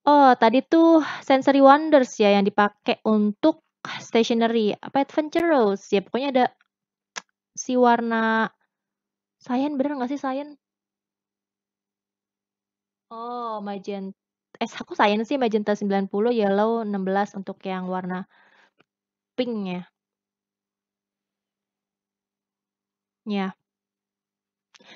Oh, tadi tuh sensory wonders ya yang dipakai untuk stationery, apa adventure rose ya pokoknya ada si warna cyan bener gak sih cyan? Oh, magenta. Eh, aku cyan sih magenta 90, yellow 16 untuk yang warna pinknya Ya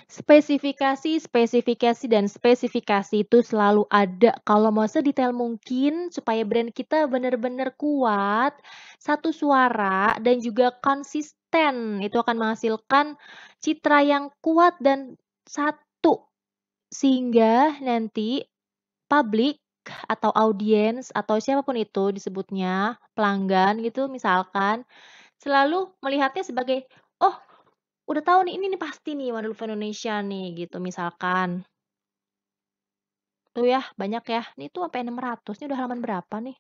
spesifikasi, spesifikasi, dan spesifikasi itu selalu ada. Kalau mau sedetail mungkin supaya brand kita benar-benar kuat, satu suara, dan juga konsisten. Itu akan menghasilkan citra yang kuat dan satu. Sehingga nanti publik atau audiens atau siapapun itu disebutnya pelanggan gitu misalkan selalu melihatnya sebagai oh udah tahu nih ini nih pasti nih wonderful Indonesia nih gitu misalkan. Tuh ya, banyak ya. Ini tuh sampai 600. Ini udah halaman berapa nih?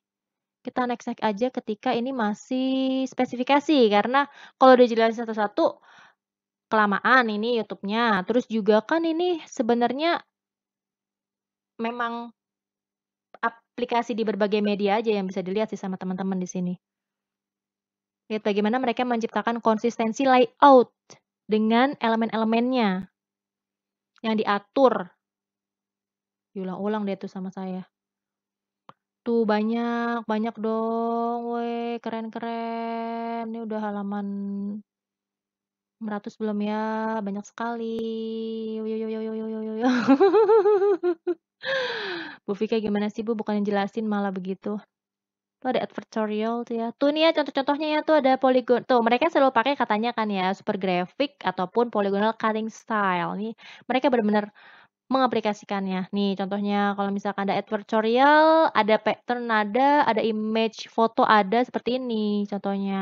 Kita next-next aja ketika ini masih spesifikasi. Karena kalau udah jelasin satu-satu, kelamaan ini YouTube-nya. Terus juga kan ini sebenarnya memang aplikasi di berbagai media aja yang bisa dilihat sih sama teman-teman di sini. Lihat bagaimana mereka menciptakan konsistensi layout dengan elemen-elemennya yang diatur. yulah ulang deh tuh sama saya. Tuh banyak, banyak dong. Woi, keren-keren. Ini udah halaman 100 belum ya? Banyak sekali. Yo yo yo yo yo yo yo. [LAUGHS] Bu Fika gimana sih Bu? Bukan jelasin malah begitu. Tuh ada advertorial tuh ya. Tuh nih ya contoh-contohnya ya tuh ada polygon. Tuh mereka selalu pakai katanya kan ya super graphic ataupun polygonal cutting style. Nih mereka benar-benar mengaplikasikannya. Nih contohnya kalau misalkan ada advertorial, ada pattern ada, ada image foto ada seperti ini contohnya.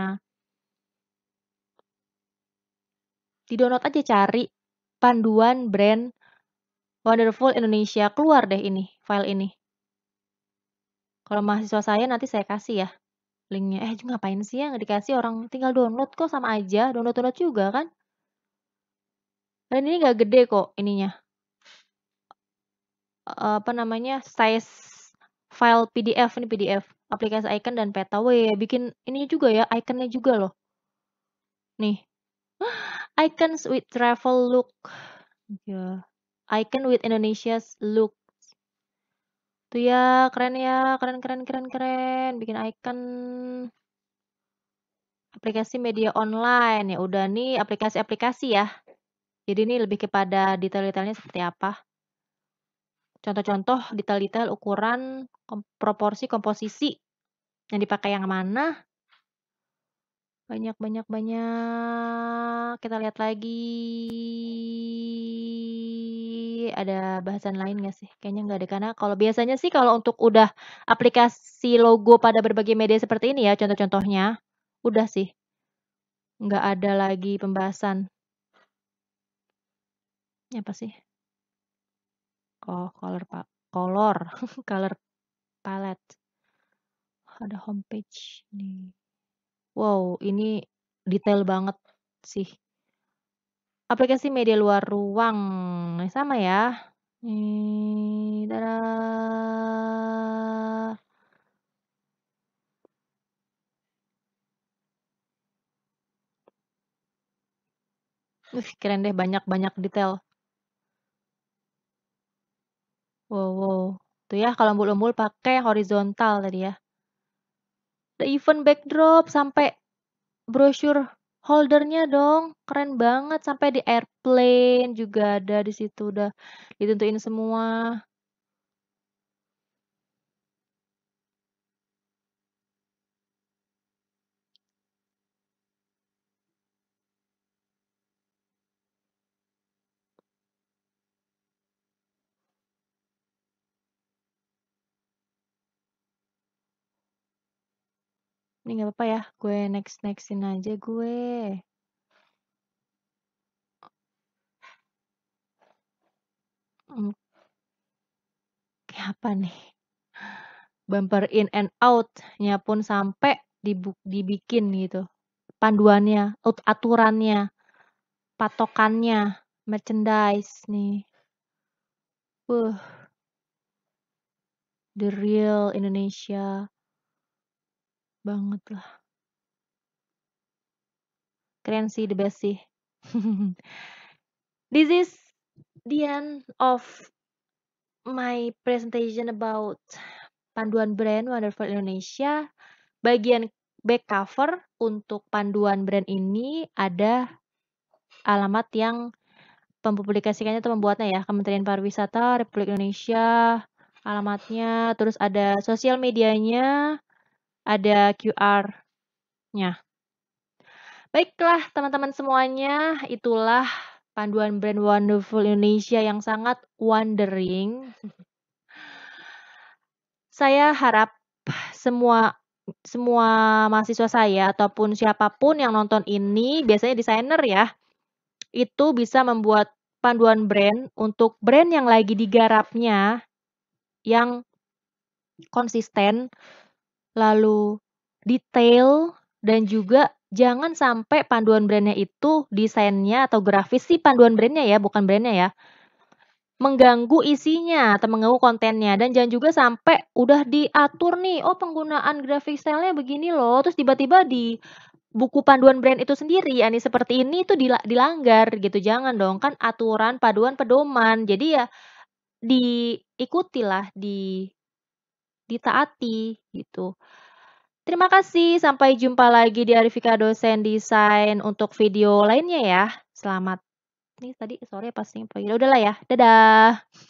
Di download aja cari panduan brand Wonderful Indonesia keluar deh ini file ini. Kalau mahasiswa saya nanti saya kasih ya linknya. Eh, ngapain sih ya nggak dikasih orang tinggal download kok sama aja, download-download juga kan. Dan ini nggak gede kok ininya. Eh, apa namanya, size file PDF, ini PDF. Aplikasi icon dan peta. ya bikin ini juga ya, iconnya juga loh. Nih. [GASPS] Icons with travel look. Yeah. Icon with Indonesia's look. Tuh ya, keren ya, keren keren keren keren, bikin icon. Aplikasi media online ya udah nih aplikasi-aplikasi ya. Jadi ini lebih kepada detail-detailnya seperti apa. Contoh-contoh detail-detail ukuran, kom proporsi, komposisi yang dipakai yang mana. Banyak banyak banyak. Kita lihat lagi ada bahasan lain nggak sih? Kayaknya nggak ada karena kalau biasanya sih kalau untuk udah aplikasi logo pada berbagai media seperti ini ya contoh-contohnya, udah sih. Nggak ada lagi pembahasan. apa sih? Oh, color pak color, [LAUGHS] color palette. Ada homepage nih. Wow, ini detail banget sih Aplikasi media luar ruang, eh, sama ya. Nih, dadah. keren deh banyak-banyak detail. Wow, wow. Tuh ya, kalau umbul-umbul pakai horizontal tadi ya. The event backdrop sampai brosur holdernya dong, keren banget sampai di airplane juga ada di situ, udah ditentuin semua. Ini nggak apa-apa ya, gue next-nextin aja gue. Kayak apa nih? Bumper in and out-nya pun sampai dibikin gitu. Panduannya, aturannya, patokannya, merchandise nih. Uh, the real Indonesia banget lah. Keren sih, the best sih. [LAUGHS] This is the end of my presentation about panduan brand Wonderful Indonesia. Bagian back cover untuk panduan brand ini ada alamat yang mempublikasikannya atau membuatnya ya, Kementerian Pariwisata Republik Indonesia, alamatnya, terus ada sosial medianya, ada QR-nya. Baiklah teman-teman semuanya, itulah panduan brand Wonderful Indonesia yang sangat wondering. Saya harap semua semua mahasiswa saya ataupun siapapun yang nonton ini, biasanya desainer ya, itu bisa membuat panduan brand untuk brand yang lagi digarapnya yang konsisten lalu detail, dan juga jangan sampai panduan brandnya itu desainnya atau grafis sih panduan brandnya ya, bukan brandnya ya. Mengganggu isinya atau mengganggu kontennya dan jangan juga sampai udah diatur nih, oh penggunaan grafik stylenya begini loh, terus tiba-tiba di buku panduan brand itu sendiri, ya ah, ani seperti ini itu dilanggar gitu, jangan dong kan aturan paduan pedoman, jadi ya diikutilah di ditaati gitu. Terima kasih, sampai jumpa lagi di Arifika Dosen Desain untuk video lainnya ya. Selamat, ini tadi sore pasti pagi, udahlah ya, dadah.